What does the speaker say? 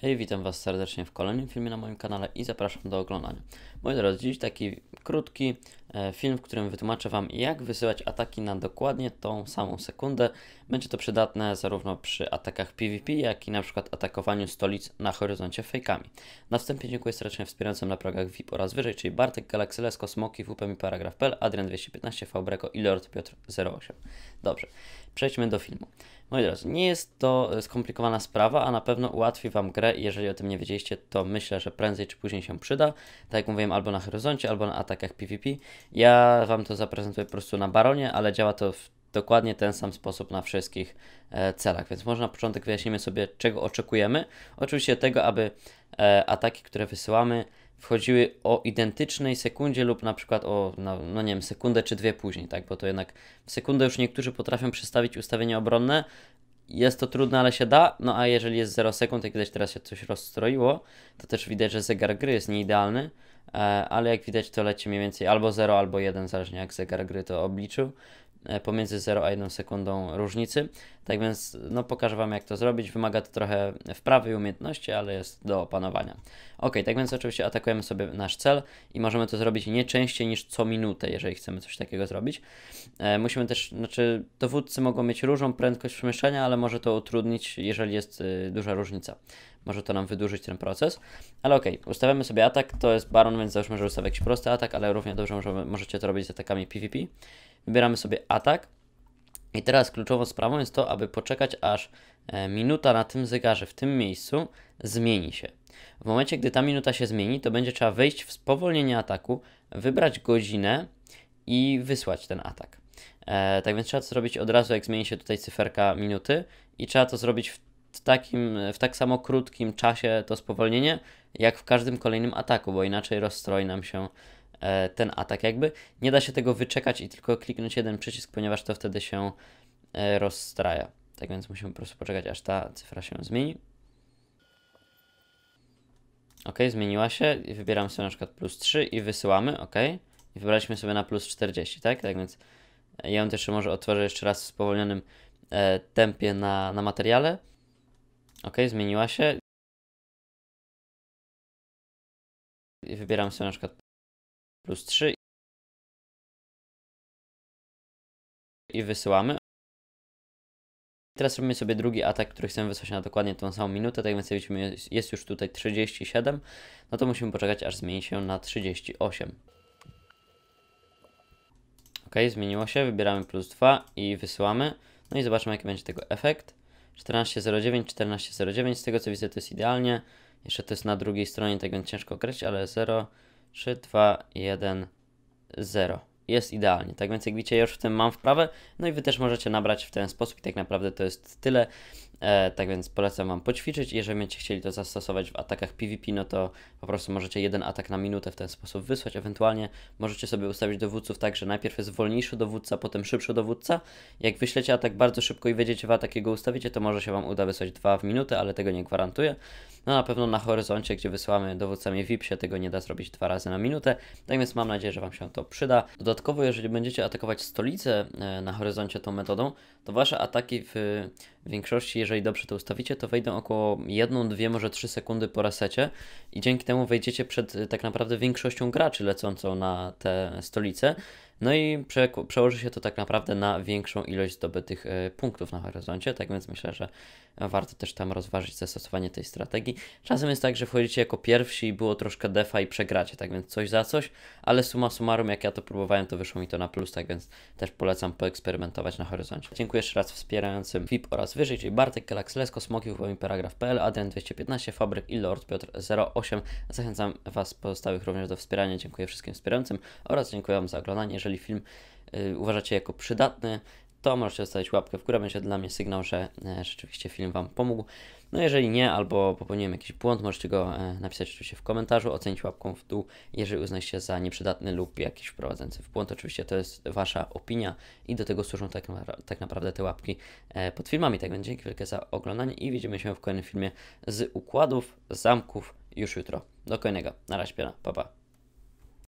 Hej, witam Was serdecznie w kolejnym filmie na moim kanale i zapraszam do oglądania. Moi drodzy, dziś taki krótki e, film, w którym wytłumaczę Wam jak wysyłać ataki na dokładnie tą samą sekundę. Będzie to przydatne zarówno przy atakach PvP, jak i na przykład atakowaniu stolic na horyzoncie fejkami. Na wstępie dziękuję serdecznie wspierającym na progach VIP oraz wyżej, czyli Bartek, Galaksylesko, Smoki, WP i Paragraf.pl, Adrian215, Fabreko i Lord Piotr 08. Dobrze, Przejdźmy do filmu. Moi drodzy, nie jest to e, skomplikowana sprawa, a na pewno ułatwi Wam grę. Jeżeli o tym nie wiedzieliście, to myślę, że prędzej czy później się przyda. Tak jak mówiłem, albo na horyzoncie, albo na atakach PvP. Ja Wam to zaprezentuję po prostu na baronie, ale działa to w dokładnie ten sam sposób na wszystkich e, celach. Więc może na początek wyjaśnimy sobie, czego oczekujemy. Oczywiście tego, aby e, ataki, które wysyłamy, wchodziły o identycznej sekundzie lub na przykład o, no, no, nie wiem, sekundę czy dwie później, tak? Bo to jednak w sekundę już niektórzy potrafią przestawić ustawienie obronne. Jest to trudne, ale się da. No a jeżeli jest 0 sekund, jak widać teraz się coś rozstroiło, to też widać, że zegar gry jest nieidealny, e, ale jak widać to leci mniej więcej albo 0, albo 1, zależnie jak zegar gry to obliczył. E, pomiędzy 0 a 1 sekundą różnicy. Tak więc no, pokażę Wam jak to zrobić. Wymaga to trochę wprawy i umiejętności, ale jest do opanowania. Ok, tak więc oczywiście atakujemy sobie nasz cel i możemy to zrobić nie częściej niż co minutę, jeżeli chcemy coś takiego zrobić. E, musimy też, znaczy dowódcy mogą mieć różną prędkość przemieszczania, ale może to utrudnić, jeżeli jest y, duża różnica. Może to nam wydłużyć ten proces, ale ok, ustawiamy sobie atak, to jest baron, więc załóżmy, że ustawię jakiś prosty atak, ale równie dobrze możemy, możecie to robić z atakami PvP. Wybieramy sobie atak. I teraz kluczową sprawą jest to, aby poczekać aż e, minuta na tym zegarze w tym miejscu zmieni się. W momencie, gdy ta minuta się zmieni, to będzie trzeba wejść w spowolnienie ataku, wybrać godzinę i wysłać ten atak. E, tak więc trzeba to zrobić od razu, jak zmieni się tutaj cyferka minuty i trzeba to zrobić w, takim, w tak samo krótkim czasie to spowolnienie, jak w każdym kolejnym ataku, bo inaczej rozstroi nam się E, ten atak jakby. Nie da się tego wyczekać i tylko kliknąć jeden przycisk, ponieważ to wtedy się e, rozstraja. Tak więc musimy po prostu poczekać, aż ta cyfra się zmieni. Ok, zmieniła się wybieram sobie na przykład plus 3 i wysyłamy, ok. I wybraliśmy sobie na plus 40, tak? Tak więc e, ja ją też może otworzę jeszcze raz w spowolnionym e, tempie na, na materiale. Ok, zmieniła się. I wybieram sobie na przykład plus 3 i wysyłamy. Teraz robimy sobie drugi atak, który chcemy wysłać na dokładnie tą samą minutę, tak więc jak widzimy jest już tutaj 37, no to musimy poczekać aż zmieni się na 38. Ok, zmieniło się, wybieramy plus 2 i wysyłamy. No i zobaczmy jaki będzie tego efekt. 1409, 1409, z tego co widzę to jest idealnie. Jeszcze to jest na drugiej stronie, tak więc ciężko określić, ale 0, 3, 2, 1, 0. Jest idealnie, tak więc jak widzicie, już w tym mam wprawę, no i Wy też możecie nabrać w ten sposób i tak naprawdę to jest tyle. E, tak więc polecam Wam poćwiczyć. Jeżeli będziecie chcieli to zastosować w atakach PvP, no to po prostu możecie jeden atak na minutę w ten sposób wysłać. Ewentualnie możecie sobie ustawić dowódców tak, że najpierw jest wolniejszy dowódca, potem szybszy dowódca. Jak wyślecie atak bardzo szybko i wejdziecie w atak, jego ustawicie, to może się Wam uda wysłać dwa w minutę, ale tego nie gwarantuję. No na pewno na horyzoncie, gdzie wysyłamy dowódcami VIP się tego nie da zrobić dwa razy na minutę, tak więc mam nadzieję, że Wam się to przyda. Dodatkowo, jeżeli będziecie atakować stolicę e, na horyzoncie tą metodą, to Wasze ataki w większości, jeżeli dobrze to ustawicie, to wejdą około 1, 2, może 3 sekundy po resecie i dzięki temu wejdziecie przed e, tak naprawdę większością graczy lecącą na tę stolicę no i prze, przełoży się to tak naprawdę na większą ilość zdobytych e, punktów na horyzoncie, tak więc myślę, że warto też tam rozważyć zastosowanie tej strategii. Czasem jest tak, że wchodzicie jako pierwsi i było troszkę defa i przegracie, tak więc coś za coś, ale suma summarum, jak ja to próbowałem, to wyszło mi to na plus, tak więc też polecam poeksperymentować na horyzoncie. Dziękuję jeszcze raz wspierającym VIP oraz wyżej, czyli Bartek, Kelaks, Lesko, Smoki, Paragraf.pl, Adrian 215, Fabryk i Lord Piotr 08. Zachęcam Was pozostałych również do wspierania. Dziękuję wszystkim wspierającym oraz dziękuję Wam za oglądanie. Jeżeli film y, uważacie jako przydatny, to możecie zostawić łapkę w górę, będzie dla mnie sygnał, że e, rzeczywiście film Wam pomógł. No jeżeli nie, albo popełniłem jakiś błąd, możecie go e, napisać oczywiście w komentarzu, ocenić łapką w dół, jeżeli się za nieprzydatny lub jakiś wprowadzający w błąd. Oczywiście to jest Wasza opinia i do tego służą tak, tak naprawdę te łapki e, pod filmami. Tak więc dzięki wielkie za oglądanie i widzimy się w kolejnym filmie z układów, zamków już jutro. Do kolejnego. Na razie, piona. Pa, pa.